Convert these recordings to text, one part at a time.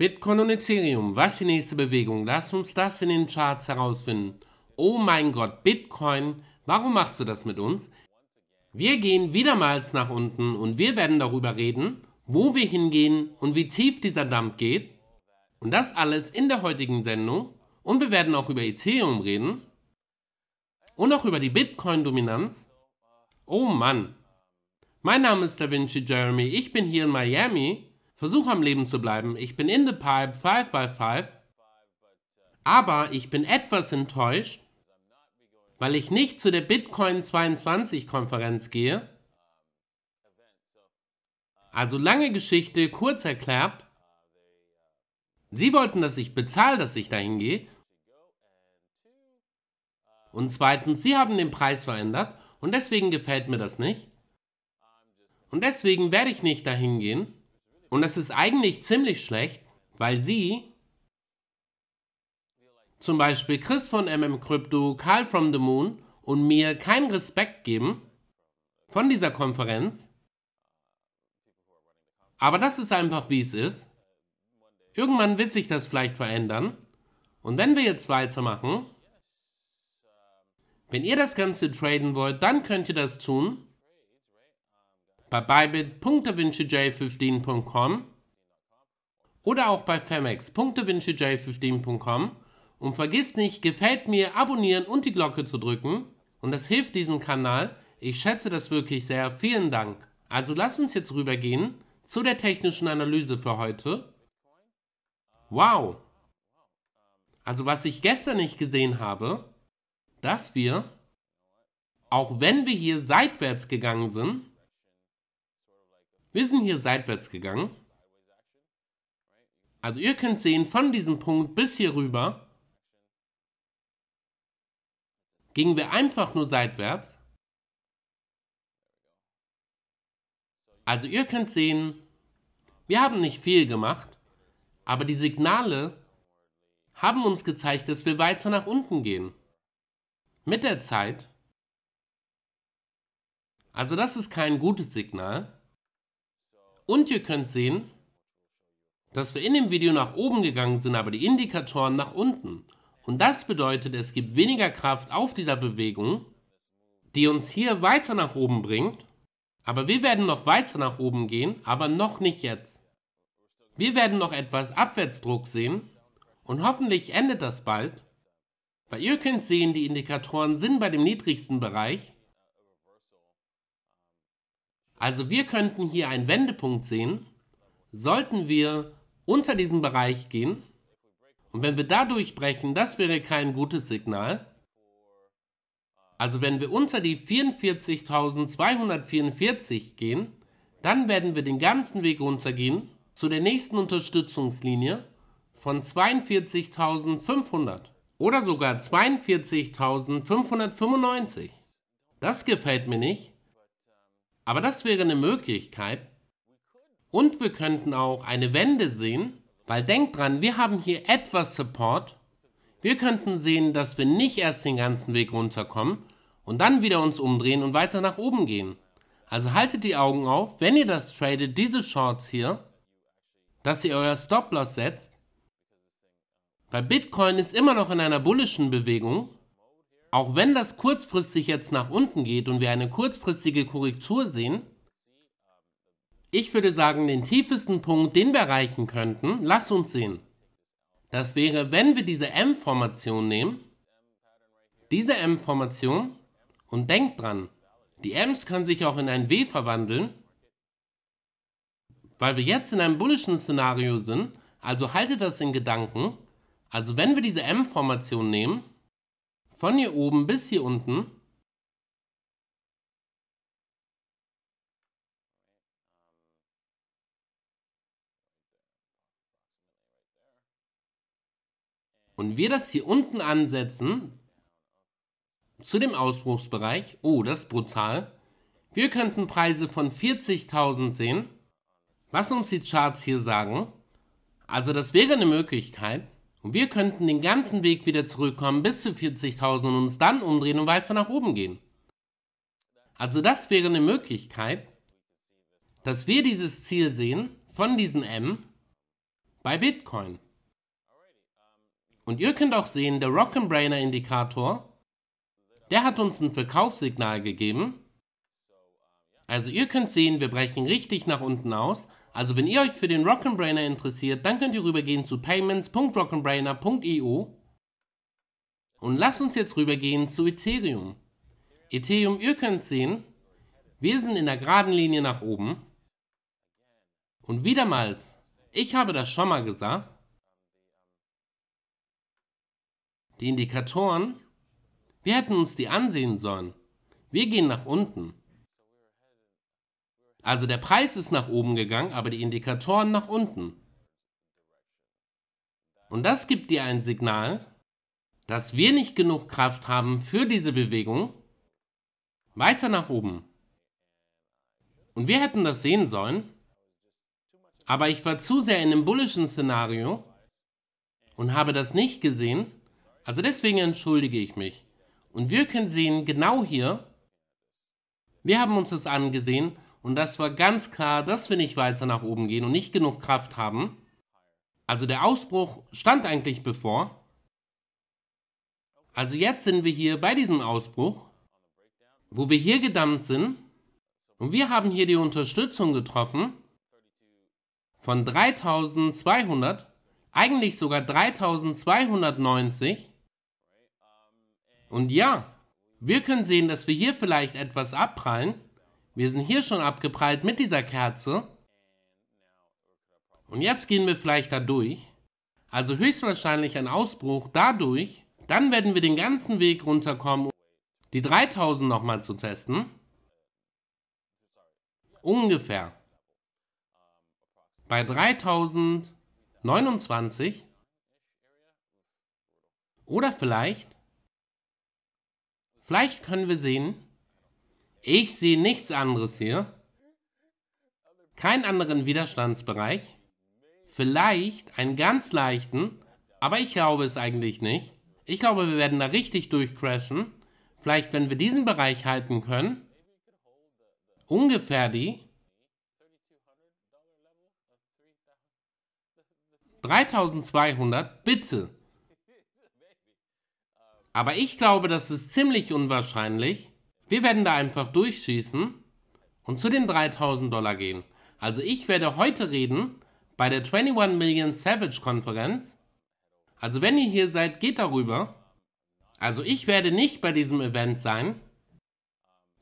Bitcoin und Ethereum, was die nächste Bewegung? Lass uns das in den Charts herausfinden. Oh mein Gott, Bitcoin, warum machst du das mit uns? Wir gehen wiedermals nach unten und wir werden darüber reden, wo wir hingehen und wie tief dieser Dump geht. Und das alles in der heutigen Sendung. Und wir werden auch über Ethereum reden. Und auch über die Bitcoin-Dominanz. Oh Mann. Mein Name ist Da Vinci Jeremy. Ich bin hier in Miami versuche am Leben zu bleiben. Ich bin in the pipe, 5 by 5. Aber ich bin etwas enttäuscht, weil ich nicht zu der Bitcoin 22 Konferenz gehe. Also lange Geschichte, kurz erklärt. Sie wollten, dass ich bezahle, dass ich dahin gehe. Und zweitens, sie haben den Preis verändert und deswegen gefällt mir das nicht. Und deswegen werde ich nicht dahin gehen. Und das ist eigentlich ziemlich schlecht, weil sie zum Beispiel Chris von MM Crypto, Carl from the Moon und mir keinen Respekt geben von dieser Konferenz. Aber das ist einfach wie es ist. Irgendwann wird sich das vielleicht verändern. Und wenn wir jetzt weitermachen, wenn ihr das Ganze traden wollt, dann könnt ihr das tun bei Bybit Punktewünschej15.com oder auch bei Femex Punktewünschej15.com und vergiss nicht, gefällt mir, abonnieren und die Glocke zu drücken und das hilft diesem Kanal. Ich schätze das wirklich sehr. Vielen Dank. Also lass uns jetzt rübergehen zu der technischen Analyse für heute. Wow! Also was ich gestern nicht gesehen habe, dass wir, auch wenn wir hier seitwärts gegangen sind, wir sind hier seitwärts gegangen. Also ihr könnt sehen, von diesem Punkt bis hier rüber gingen wir einfach nur seitwärts. Also ihr könnt sehen, wir haben nicht viel gemacht, aber die Signale haben uns gezeigt, dass wir weiter nach unten gehen. Mit der Zeit. Also das ist kein gutes Signal. Und ihr könnt sehen, dass wir in dem Video nach oben gegangen sind, aber die Indikatoren nach unten. Und das bedeutet, es gibt weniger Kraft auf dieser Bewegung, die uns hier weiter nach oben bringt. Aber wir werden noch weiter nach oben gehen, aber noch nicht jetzt. Wir werden noch etwas Abwärtsdruck sehen und hoffentlich endet das bald, weil ihr könnt sehen, die Indikatoren sind bei dem niedrigsten Bereich also wir könnten hier einen Wendepunkt sehen, sollten wir unter diesen Bereich gehen. Und wenn wir da durchbrechen, das wäre kein gutes Signal. Also wenn wir unter die 44.244 gehen, dann werden wir den ganzen Weg runtergehen zu der nächsten Unterstützungslinie von 42.500 oder sogar 42.595. Das gefällt mir nicht. Aber das wäre eine Möglichkeit. Und wir könnten auch eine Wende sehen, weil denkt dran, wir haben hier etwas Support. Wir könnten sehen, dass wir nicht erst den ganzen Weg runterkommen und dann wieder uns umdrehen und weiter nach oben gehen. Also haltet die Augen auf, wenn ihr das tradet, diese Shorts hier, dass ihr euer Stop-Loss setzt. Weil Bitcoin ist immer noch in einer bullischen Bewegung auch wenn das kurzfristig jetzt nach unten geht und wir eine kurzfristige Korrektur sehen, ich würde sagen, den tiefesten Punkt, den wir erreichen könnten, lass uns sehen. Das wäre, wenn wir diese M-Formation nehmen, diese M-Formation und denkt dran, die M's können sich auch in ein W verwandeln, weil wir jetzt in einem bullischen Szenario sind, also haltet das in Gedanken. Also wenn wir diese M-Formation nehmen, von hier oben bis hier unten. Und wir das hier unten ansetzen, zu dem Ausbruchsbereich, oh, das ist brutal, wir könnten Preise von 40.000 sehen. Was uns die Charts hier sagen, also das wäre eine Möglichkeit, und wir könnten den ganzen Weg wieder zurückkommen bis zu 40.000 und uns dann umdrehen und weiter nach oben gehen. Also das wäre eine Möglichkeit, dass wir dieses Ziel sehen von diesen M bei Bitcoin. Und ihr könnt auch sehen, der Rock'n'Brainer Indikator, der hat uns ein Verkaufssignal gegeben. Also ihr könnt sehen, wir brechen richtig nach unten aus also wenn ihr euch für den Rock'n'Brainer interessiert, dann könnt ihr rübergehen zu payments.rock'n'Brainer.eu und lasst uns jetzt rübergehen zu Ethereum. Ethereum, ihr könnt sehen, wir sind in der geraden Linie nach oben. Und wiedermals, ich habe das schon mal gesagt, die Indikatoren, wir hätten uns die ansehen sollen. Wir gehen nach unten. Also der Preis ist nach oben gegangen, aber die Indikatoren nach unten. Und das gibt dir ein Signal, dass wir nicht genug Kraft haben für diese Bewegung weiter nach oben. Und wir hätten das sehen sollen, aber ich war zu sehr in dem bullischen Szenario und habe das nicht gesehen, also deswegen entschuldige ich mich. Und wir können sehen, genau hier, wir haben uns das angesehen, und das war ganz klar, dass wir nicht weiter nach oben gehen und nicht genug Kraft haben. Also der Ausbruch stand eigentlich bevor. Also jetzt sind wir hier bei diesem Ausbruch, wo wir hier gedammt sind. Und wir haben hier die Unterstützung getroffen von 3200, eigentlich sogar 3290. Und ja, wir können sehen, dass wir hier vielleicht etwas abprallen. Wir sind hier schon abgeprallt mit dieser Kerze. Und jetzt gehen wir vielleicht da durch. Also höchstwahrscheinlich ein Ausbruch dadurch. Dann werden wir den ganzen Weg runterkommen, um die 3000 nochmal zu testen. Ungefähr. Bei 3029. Oder vielleicht. Vielleicht können wir sehen, ich sehe nichts anderes hier. Keinen anderen Widerstandsbereich. Vielleicht einen ganz leichten, aber ich glaube es eigentlich nicht. Ich glaube, wir werden da richtig durchcrashen. Vielleicht, wenn wir diesen Bereich halten können. Ungefähr die. 3200, bitte. Aber ich glaube, das ist ziemlich unwahrscheinlich. Wir werden da einfach durchschießen und zu den 3000 Dollar gehen. Also ich werde heute reden bei der 21 Million Savage Konferenz. Also wenn ihr hier seid, geht darüber. Also ich werde nicht bei diesem Event sein.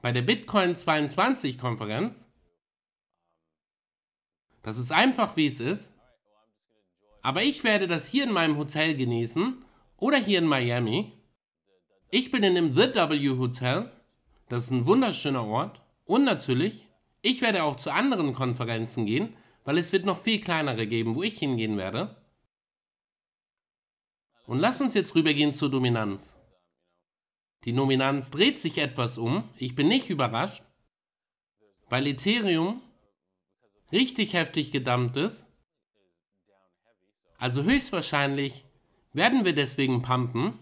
Bei der Bitcoin 22 Konferenz. Das ist einfach, wie es ist. Aber ich werde das hier in meinem Hotel genießen oder hier in Miami. Ich bin in dem The W Hotel das ist ein wunderschöner Ort. Und natürlich, ich werde auch zu anderen Konferenzen gehen, weil es wird noch viel kleinere geben, wo ich hingehen werde. Und lass uns jetzt rübergehen zur Dominanz. Die Dominanz dreht sich etwas um. Ich bin nicht überrascht, weil Ethereum richtig heftig gedammt ist. Also höchstwahrscheinlich werden wir deswegen pumpen.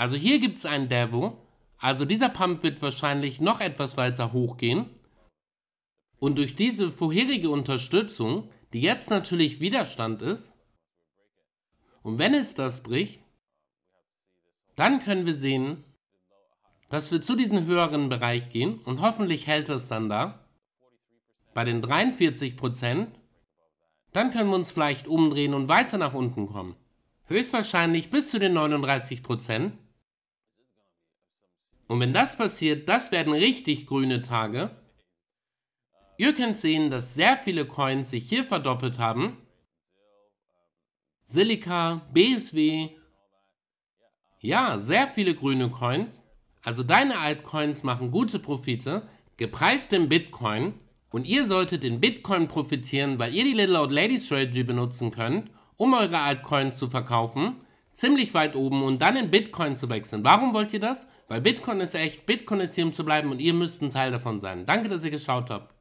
Also hier gibt es einen Devo. Also dieser Pump wird wahrscheinlich noch etwas weiter hochgehen. Und durch diese vorherige Unterstützung, die jetzt natürlich Widerstand ist, und wenn es das bricht, dann können wir sehen, dass wir zu diesem höheren Bereich gehen und hoffentlich hält es dann da. Bei den 43%, dann können wir uns vielleicht umdrehen und weiter nach unten kommen. Höchstwahrscheinlich bis zu den 39%. Und wenn das passiert, das werden richtig grüne Tage. Ihr könnt sehen, dass sehr viele Coins sich hier verdoppelt haben. Silica, BSW. Ja, sehr viele grüne Coins. Also deine Altcoins machen gute Profite, gepreist im Bitcoin. Und ihr solltet in Bitcoin profitieren, weil ihr die Little Old Lady Strategy benutzen könnt, um eure Altcoins zu verkaufen ziemlich weit oben und dann in Bitcoin zu wechseln. Warum wollt ihr das? Weil Bitcoin ist echt, Bitcoin ist hier um zu bleiben und ihr müsst ein Teil davon sein. Danke, dass ihr geschaut habt.